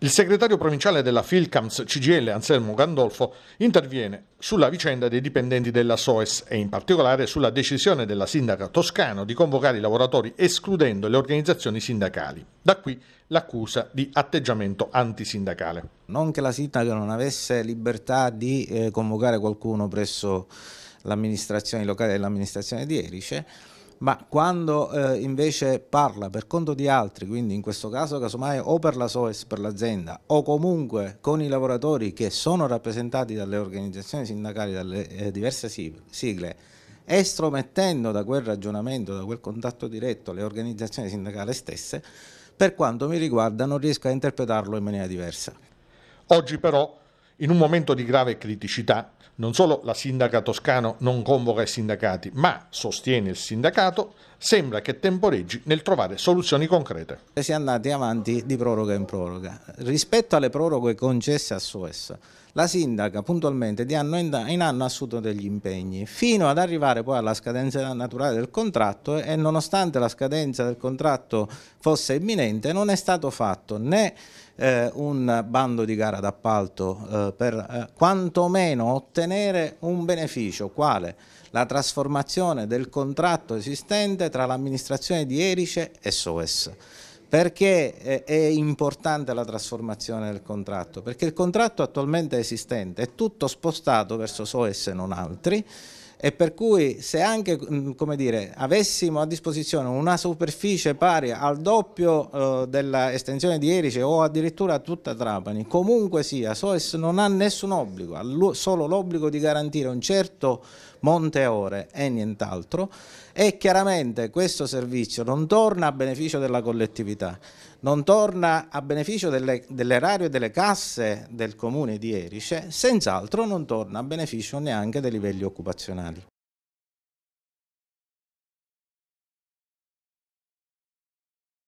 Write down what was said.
Il segretario provinciale della Filcams CGL Anselmo Gandolfo interviene sulla vicenda dei dipendenti della SOES e in particolare sulla decisione della sindaca Toscano di convocare i lavoratori escludendo le organizzazioni sindacali. Da qui l'accusa di atteggiamento antisindacale. Non che la sindaca non avesse libertà di eh, convocare qualcuno presso l'amministrazione locale e l'amministrazione di Erice, ma quando eh, invece parla per conto di altri, quindi in questo caso casomai o per la SOES, per l'azienda, o comunque con i lavoratori che sono rappresentati dalle organizzazioni sindacali, dalle eh, diverse sigle, estromettendo da quel ragionamento, da quel contatto diretto le organizzazioni sindacali stesse, per quanto mi riguarda non riesco a interpretarlo in maniera diversa. Oggi però in un momento di grave criticità, non solo la sindaca Toscano non convoca i sindacati, ma sostiene il sindacato, sembra che temporeggi nel trovare soluzioni concrete. Si è andati avanti di proroga in proroga. Rispetto alle proroghe concesse a SOES, la sindaca puntualmente di anno in anno ha assunto degli impegni, fino ad arrivare poi alla scadenza naturale del contratto e nonostante la scadenza del contratto fosse imminente non è stato fatto né eh, un bando di gara d'appalto eh, per eh, quantomeno ottenere un beneficio, quale la trasformazione del contratto esistente tra l'amministrazione di Erice e SOS. Perché eh, è importante la trasformazione del contratto? Perché il contratto attualmente esistente è tutto spostato verso SOS e non altri, e per cui se anche mm, dire, avessimo a disposizione una superficie pari al doppio eh, dell'estensione di Erice o addirittura tutta Trapani, comunque sia, SOES non ha nessun obbligo, ha solo l'obbligo di garantire un certo monte ore e nient'altro e chiaramente questo servizio non torna a beneficio della collettività non torna a beneficio dell'erario e delle casse del comune di Erice, senz'altro non torna a beneficio neanche dei livelli occupazionali.